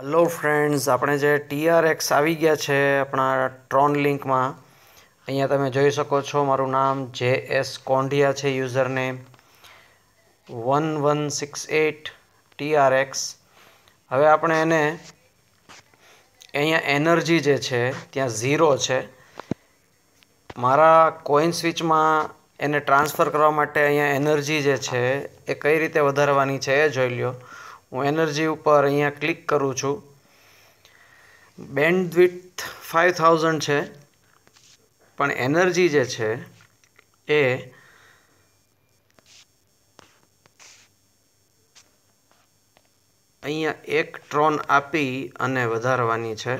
hello friends આપણે જે ટીઆરએક્સ આવી ગયા છે આપણા ટ્રોન લિંકમાં અહીંયા તમે જોઈ શકો છો મારું નામ જે એસ કોંઢિયા છે user name one one six at TRX હવે આપણે એને અહીંયા એનર્જી જે છે ત્યાં ઝીરો છે મારા કોઈન સ્વિચમાં એને ટ્રાન્સફર કરવા માટે અહીંયા એનર્જી જે છે એ કઈ રીતે વધારવાની છે એ જોઈ લ્યો હું એનર્જી ઉપર અહીંયા ક્લિક કરું છું બેન્ડ વિથ ફાઇવ થાઉઝન્ડ છે પણ એનર્જી જે છે એ અહીંયા એક ટ્રોન આપી અને વધારવાની છે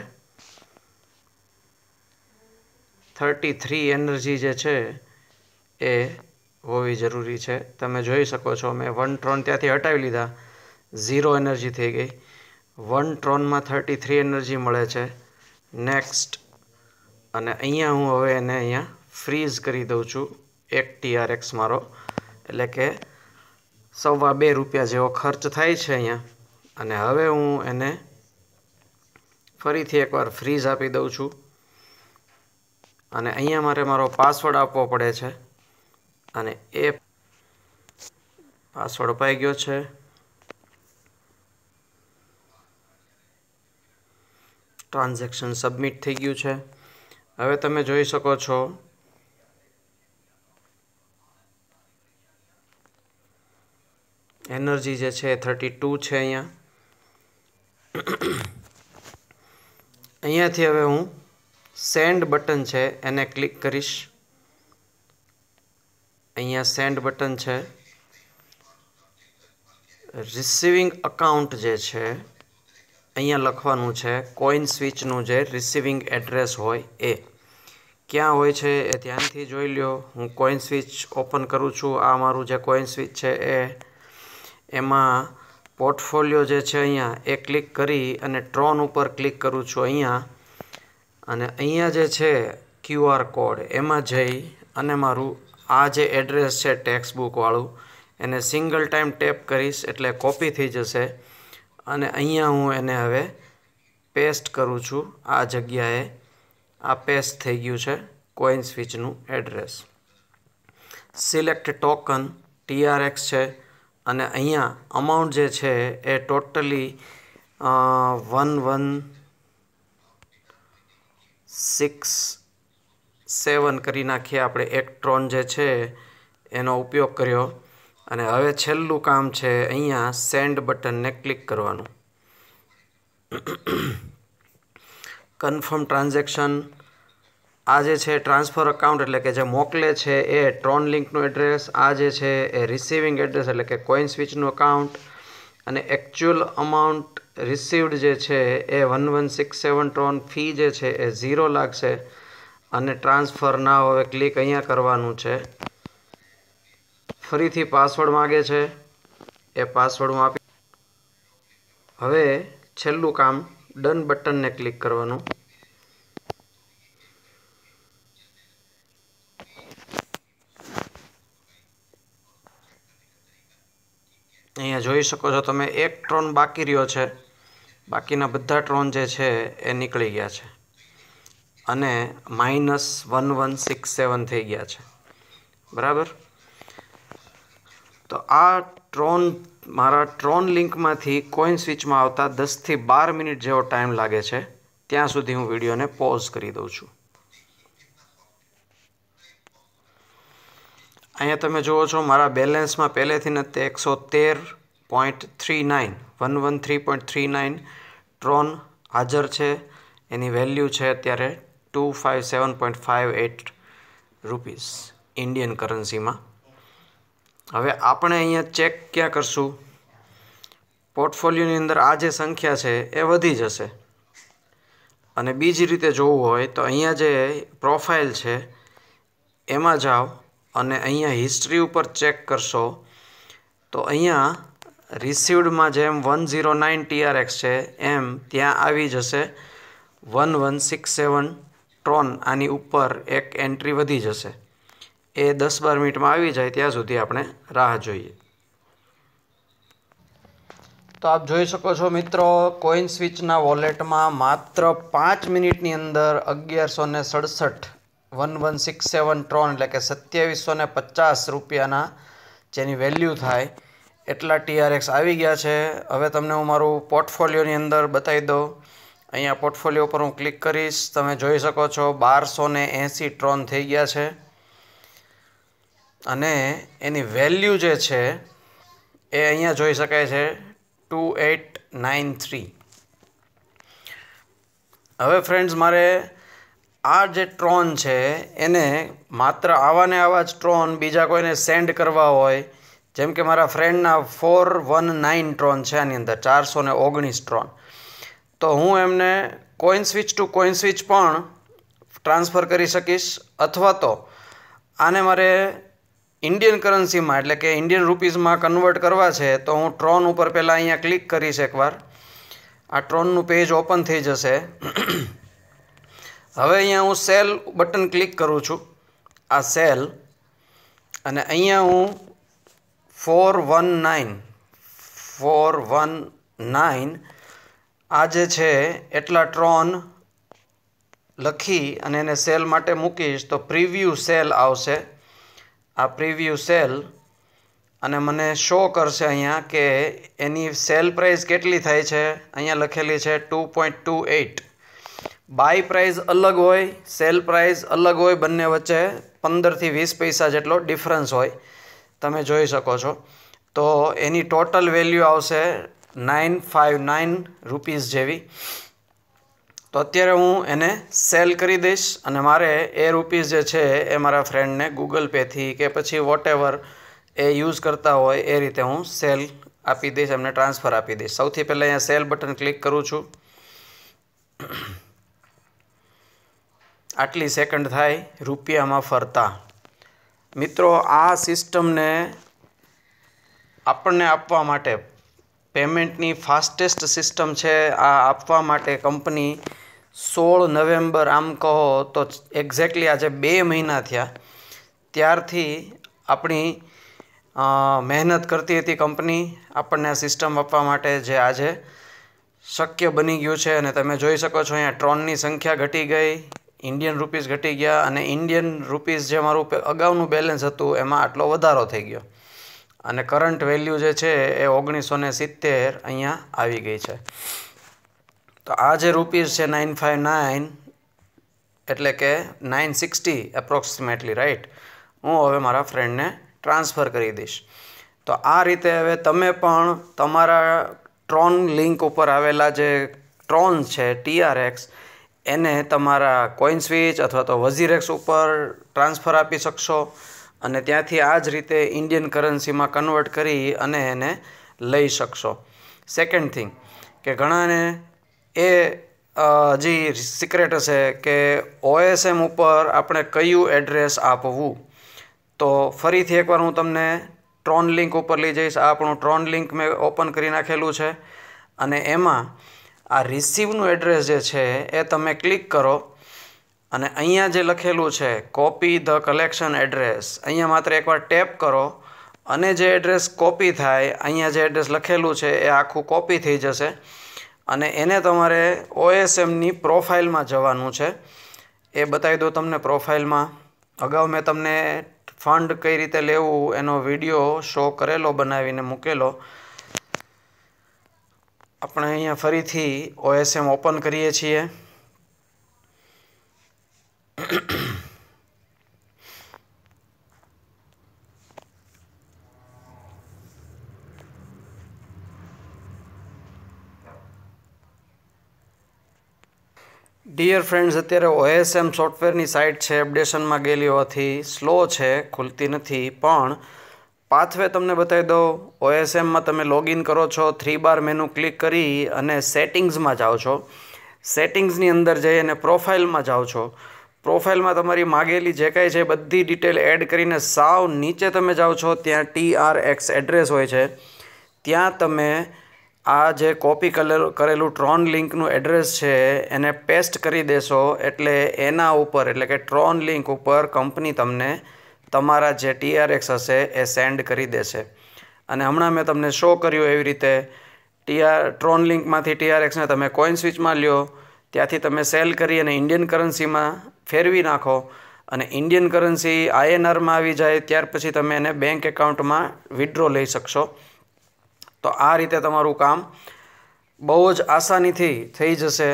થર્ટી થ્રી એનર્જી જે છે એ હોવી જરૂરી છે તમે જોઈ શકો છો મેં વન ટ્રોન ત્યાંથી હટાવી લીધા ઝીરો એનર્જી થઈ ગઈ વન ટ્રોનમાં થર્ટી થ્રી એનર્જી મળે છે નેક્સ્ટ અને અહીંયા હું હવે એને અહીંયા ફ્રીઝ કરી દઉં છું એક ટીઆરએક્સ મારો એટલે કે સવા બે રૂપિયા જેવો ખર્ચ થાય છે અહીંયા અને હવે હું એને ફરીથી એકવાર ફ્રીઝ આપી દઉં છું અને અહીંયા મારે મારો પાસવર્ડ આપવો પડે છે અને એ પાસવર્ડ અપાઈ ગયો છે ટ્રાન્ઝેક્શન સબમિટ થઈ ગયું છે હવે તમે જોઈ શકો છો એનર્જી જે છે થર્ટી ટુ છે અહીંયા અહીંયાથી હવે હું સેન્ડ બટન છે એને ક્લિક કરીશ અહીંયા સેન્ડ બટન છે રિસીવિંગ અકાઉન્ટ જે છે અહીંયા લખવાનું છે કોઈન સ્વિચનું જે રિસીવિંગ એડ્રેસ હોય એ ક્યાં હોય છે એ ધ્યાનથી જોઈ લ્યો હું કોઈન સ્વિચ ઓપન કરું છું આ મારું જે કોઈન સ્વિચ છે એ એમાં પોર્ટફોલિયો જે છે અહીંયા એ ક્લિક કરી અને ટ્રોન ઉપર ક્લિક કરું છું અહીંયા અને અહીંયા જે છે ક્યુઆર કોડ એમાં જઈ અને મારું આ જે એડ્રેસ છે બુકવાળું એને સિંગલ ટાઈમ ટેપ કરીશ એટલે કોપી થઈ જશે અને અહીંયા હું એને હવે પેસ્ટ કરું છું આ જગ્યાએ આ પેસ્ટ થઈ ગયું છે કોઈન સ્વિચનું એડ્રેસ સિલેક્ટ ટોકન ટીઆરએક્સ છે અને અહીંયા અમાઉન્ટ જે છે એ totally one one six seven કરી નાખીએ આપણે એક ટ્રોન જે છે એનો ઉપયોગ કર્યો અને હવે છેલ્લું કામ છે અહીંયા સેન્ડ બટનને ક્લિક કરવાનું કન્ફર્મ ટ્રાન્ઝેક્શન આ જે છે ટ્રાન્સફર અકાઉન્ટ એટલે કે જે મોકલે છે એ ટ્રોન લિંકનું એડ્રેસ આ જે છે એ રિસીવિંગ એડ્રેસ એટલે કે કોઈન સ્વિચનું અકાઉન્ટ અને એકચ્યુઅલ અમાઉન્ટ રિસીવડ જે છે એ one one six seven Tron fee જે છે એ ઝીરો લાગશે અને ટ્રાન્સફર ના હવે ક્લિક અહીંયા કરવાનું છે ફરીથી પાસવર્ડ માગે છે એ પાસવર્ડ હું આપી હવે છેલ્લું કામ ડન બટનને ક્લિક કરવાનું અહીંયા જોઈ શકો છો તમે એક ટ્રોન બાકી રહ્યો છે બાકીના બધા ટ્રોન જે છે એ નીકળી ગયા છે અને minus one one six seven થઈ ગયા છે બરાબર તો આ ટ્રોન મારા ટ્રોન લિંકમાંથી કોઈન સ્વિચમાં આવતા દસથી બાર મિનિટ જેવો ટાઈમ લાગે છે ત્યાં સુધી હું વિડીયોને પોઝ કરી દઉં છું અહીંયા તમે જુઓ છો મારા બેલેન્સમાં પહેલેથી તે એકસો તેર point three nine one one three point three nine Tron હાજર છે એની વેલ્યુ છે અત્યારે two five seven point five eight rupees Indian કરન્સીમાં હવે આપણે અહીંયા ચેક ક્યાં કરશું પોર્ટફોલિયોની અંદર આ જે સંખ્યા છે એ વધી જશે અને બીજી રીતે જોવું હોય તો અહીંયા જે પ્રોફાઇલ છે એમાં જાઓ અને અહીંયા હિસ્ટ્રી ઉપર ચેક કરશો તો અહીંયા રિસીવડમાં જેમ વન ઝીરો નાઇન ટીઆરએક્સ છે એમ ત્યાં આવી જશે one one six seven Tron આની ઉપર એક એન્ટ્રી વધી જશે એ દસ બાર મિનિટમાં આવી જાય ત્યાં સુધી આપણે રાહ જોઈએ તો આપ જોઈ શકો છો મિત્રો કોઈન સ્વિચના વોલેટમાં માત્ર પાંચ મિનિટની અંદર અગિયારસો ને સડસઠ વન વન સિક્સ સેવન ત્રણ એટલે કે સત્યાવીસો ને પચાસ રૂપિયાના જેની વેલ્યુ થાય એટલા ટીઆરએક્સ આવી ગયા છે હવે તમને હું મારું પોર્ટફોલિયોની અંદર બતાવી દઉં અહીંયા પોર્ટફોલિયો પર હું ક્લિક કરીશ તમે જોઈ શકો છો બારસો ને એંસી ટ્રોન થઈ ગયા છે અને એની વેલ્યુ જે છે એ અહીંયા જોઈ શકાય છે ટુ એટ નાઇન થ્રી હવે ફ્રેન્ડ્સ મારે આ જે ટ્રોન છે એને માત્ર આવાને આવા જ ટ્રોન બીજા કોઈને સેન્ડ કરવા હોય જેમ કે મારા ફ્રેન્ડના ફોર વન નાઇન ટ્રોન છે આની અંદર ચારસો ને ઓગણીસ ટ્રોન તો હું એમને coin switch to coin switch પણ ટ્રાન્સફર કરી શકીશ અથવા તો આને મારે ઇન્ડિયન કરન્સીમાં એટલે કે ઇન્ડિયન રૂપીઝમાં કન્વર્ટ કરવા છે તો હું ટ્રોન ઉપર પહેલાં અહીંયા ક્લિક કરીશ એકવાર આ ટ્રોનનું પેજ ઓપન થઈ જશે હવે અહીંયા હું સેલ બટન ક્લિક કરું છું આ સેલ અને અહીંયા હું four one nine four one nine આ જે છે એટલા ટ્રોન લખી અને એને સેલ માટે મૂકીશ તો પ્રિવ્યૂ સેલ આવશે આ પ્રિવ્યુ સેલ અને મને શો કરશે અહીંયા કે એની સેલ પ્રાઇસ કેટલી થાય છે અહીંયા લખેલી છે two point two eight buy price અલગ હોય સેલ પ્રાઇઝ અલગ હોય બંને વચ્ચે પંદરથી વીસ પૈસા જેટલો ડિફરન્સ હોય તમે જોઈ શકો છો તો એની ટોટલ વેલ્યુ આવશે નાઇન ફાઇવ નાઇન રૂપીઝ જેવી તો અત્યારે હું એને સેલ કરી દઈશ અને મારે એ રૂપીઝ જે છે એ મારા ફ્રેન્ડને ગૂગલ પેથી કે પછી વોટેવર એ યુઝ કરતા હોય એ રીતે હું સેલ આપી દઈશ એમને ટ્રાન્સફર આપી દઈશ સૌથી પહેલાં અહીંયા સેલ બટન ક્લિક કરું છું આટલી સેકન્ડ થાય રૂપિયામાં ફરતા મિત્રો આ સિસ્ટમને આપણને આપવા માટે પેમેન્ટની ફાસ્ટેસ્ટ સિસ્ટમ છે આ આપવા માટે કંપની સોળ નવેમ્બર આમ કહો તો એક્ઝેક્ટલી આજે બે મહિના થયા ત્યારથી આપણી મહેનત કરતી હતી કંપની આપણને સિસ્ટમ આપવા માટે જે આજે શક્ય બની ગયું છે અને તમે જોઈ શકો છો અહીંયા ટ્રોનની સંખ્યા ઘટી ગઈ ઇન્ડિયન રૂપીઝ ઘટી ગયા અને ઇન્ડિયન રૂપીઝ જે મારું અગાઉનું બેલેન્સ હતું એમાં આટલો વધારો થઈ ગયો અને કરંટ વેલ્યુ જે છે એ ઓગણીસો સિત્તેર અહીંયા આવી ગઈ છે તો આ જે રૂપીઝ છે નાઇન ફાઇવ નાઇન એટલે કે નાઇન સિક્સટી એપ્રોક્સિમેટલી રાઈટ હું હવે મારા ફ્રેન્ડને ટ્રાન્સફર કરી દઈશ તો આ રીતે હવે તમે પણ તમારા ટ્રોન લિંક ઉપર આવેલા જે ટ્રોન છે ટીઆરએક્સ એને તમારા કોઈન સ્વિચ અથવા તો વઝીરેક્સ ઉપર ટ્રાન્સફર આપી શકશો અને ત્યાંથી આ જ રીતે ઇન્ડિયન કરન્સીમાં કન્વર્ટ કરી અને એને લઈ શકશો સેકન્ડ થિંગ કે ઘણાને એ જે સિક્રેટ હશે કે ઓએસએમ ઉપર આપણે કયું એડ્રેસ આપવું તો ફરીથી એકવાર હું તમને ટ્રોન લિંક ઉપર લઈ જઈશ આ આપણું ટ્રોન લિંક મેં ઓપન કરી નાખેલું છે અને એમાં આ રિસીવનું એડ્રેસ જે છે એ તમે ક્લિક કરો અને અહીંયા જે લખેલું છે કોપી ધ કલેક્શન એડ્રેસ અહીંયા માત્ર એકવાર ટેપ કરો અને જે એડ્રેસ કોપી થાય અહીંયા જે એડ્રેસ લખેલું છે એ આખું કોપી થઈ જશે અને એને તમારે ઓએસએમની પ્રોફાઇલમાં જવાનું છે એ બતાવી દો તમને પ્રોફાઇલમાં અગાઉ મેં તમને ફંડ કઈ રીતે લેવું એનો વિડીયો શો કરેલો બનાવીને મૂકેલો આપણે અહીંયા ફરીથી ઓએસએમ ઓપન કરીએ છીએ ડિયર ફ્રેન્ડ્સ અત્યારે ઓએસએમ સોફ્ટવેરની સાઇટ છે અપડેશનમાં ગયેલી હોવાથી સ્લો છે ખુલતી નથી પણ પાથવે તમને બતાવી દઉં ઓએસએમમાં તમે લોગિન કરો છો થ્રી બાર મેનુ ક્લિક કરી અને સેટિંગ્સમાં જાઓ છો સેટિંગ્સની અંદર જઈ અને પ્રોફાઇલમાં જાઓ છો પ્રોફાઇલમાં તમારી માગેલી જે કાંઈ છે બધી ડિટેલ એડ કરીને સાવ નીચે તમે જાઓ છો ત્યાં ટી આર એક્સ એડ્રેસ હોય છે ત્યાં તમે આ જે કોપી કલર કરેલું ટ્રોન લિંકનું એડ્રેસ છે એને પેસ્ટ કરી દેશો એટલે એના ઉપર એટલે કે ટ્રોન લિંક ઉપર કંપની તમને તમારા જે ટીઆરએક્સ હશે એ સેન્ડ કરી દેશે અને હમણાં મેં તમને શો કર્યું એવી રીતે ટીઆર ટ્રોન લિંકમાંથી ટીઆરએક્સને તમે કોઈન સ્વિચમાં લ્યો ત્યાંથી તમે સેલ કરી અને ઇન્ડિયન કરન્સીમાં ફેરવી નાખો અને ઇન્ડિયન કરન્સી આઈએનઆરમાં આવી જાય ત્યાર પછી તમે એને બેંક એકાઉન્ટમાં વિડ્રો લઈ શકશો તો આ રીતે તમારું કામ બહુ જ આસાનીથી થઈ જશે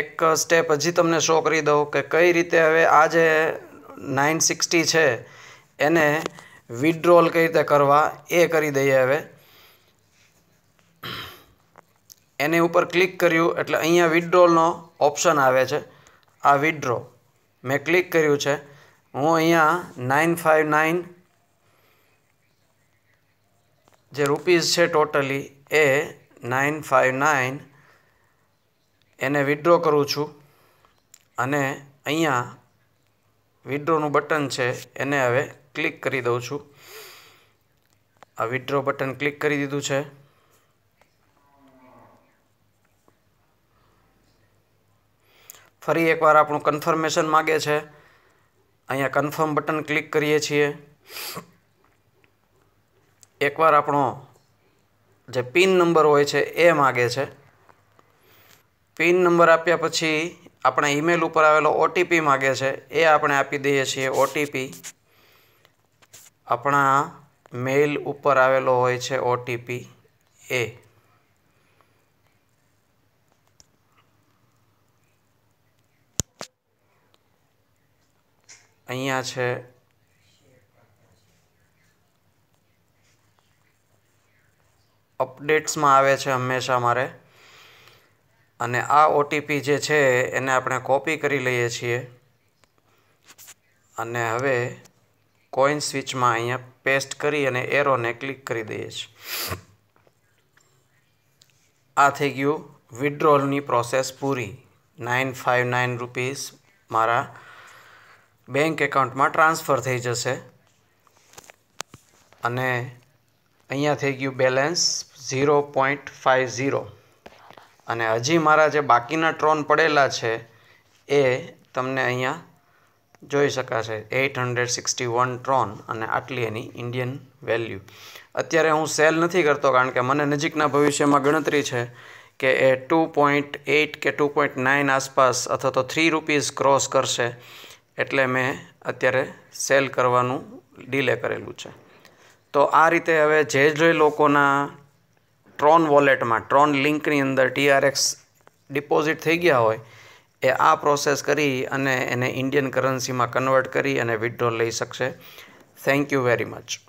એક સ્ટેપ હજી તમને શો કરી દઉં કે કઈ રીતે હવે આ જે નાઇન સિક્સટી છે એને વિડ્રોલ કઈ રીતે કરવા એ કરી દઈએ હવે એની ઉપર ક્લિક કર્યું એટલે અહીંયા વિડ્રોલનો ઓપ્શન આવે છે આ વિડ્રો મેં ક્લિક કર્યું છે હું અહીંયા નાઇન ફાઇવ નાઇન જે રૂપીઝ છે ટોટલી એ નાઇન ફાઇવ નાઇન એને વિડ્રો કરું છું અને અહીંયા વિડ્રોનું બટન છે એને હવે ક્લિક કરી દઉં છું આ વિડ્રો બટન ક્લિક કરી દીધું છે ફરી એકવાર આપણું કન્ફર્મેશન માગે છે અહીંયા કન્ફર્મ બટન ક્લિક કરીએ છીએ એકવાર આપણો જે પિન નંબર હોય છે એ માગે છે પિન નંબર આપ્યા પછી આપણે ઈમેલ ઉપર આવેલો ઓટીપી માગે છે એ આપણે આપી દઈએ છીએ ઓટીપી આપણા મેઇલ ઉપર આવેલો હોય છે ઓટીપી એ અહીંયા છે અપડેટ્સમાં આવે છે હંમેશા મારે અને આ ઓટીપી જે છે એને આપણે કોપી કરી લઈએ છીએ અને હવે કોઈન સ્વિચમાં અહીંયા પેસ્ટ કરી અને એરોને ક્લિક કરી દઈએ છીએ આ થઈ ગયું વિડ્રોલની પ્રોસેસ પૂરી નાઇન ફાઇવ નાઇન રૂપીસ મારા બેંક એકાઉન્ટમાં ટ્રાન્સફર થઈ જશે અને અહીંયા થઈ ગયું balance zero point five zero અને હજી મારા જે બાકીના ટ્રોન પડેલા છે એ તમને અહીંયા જોઈ શકાશે eight hundred sixty one Tron અને આટલી એની ઇન્ડિયન વેલ્યુ અત્યારે હું સેલ નથી કરતો કારણ કે મને નજીકના ભવિષ્યમાં ગણતરી છે કે એ ટુ પોઈન્ટ એઇટ કે ટુ પોઈન્ટ નાઇન આસપાસ અથવા તો થ્રી રૂપીઝ ક્રોસ કરશે એટલે મેં અત્યારે સેલ કરવાનું ડીલે કરેલું છે તો આ રીતે હવે જે જે લોકોના ટ્રોન વોલેટમાં ટ્રોન લિંકની અંદર ટીઆરએક્સ ડિપોઝિટ થઈ ગયા હોય એ આ પ્રોસેસ કરી અને એને ઇન્ડિયન કરન્સીમાં કન્વર્ટ કરી અને વિડ્રો લઈ શકશે થેન્ક યુ વેરી મચ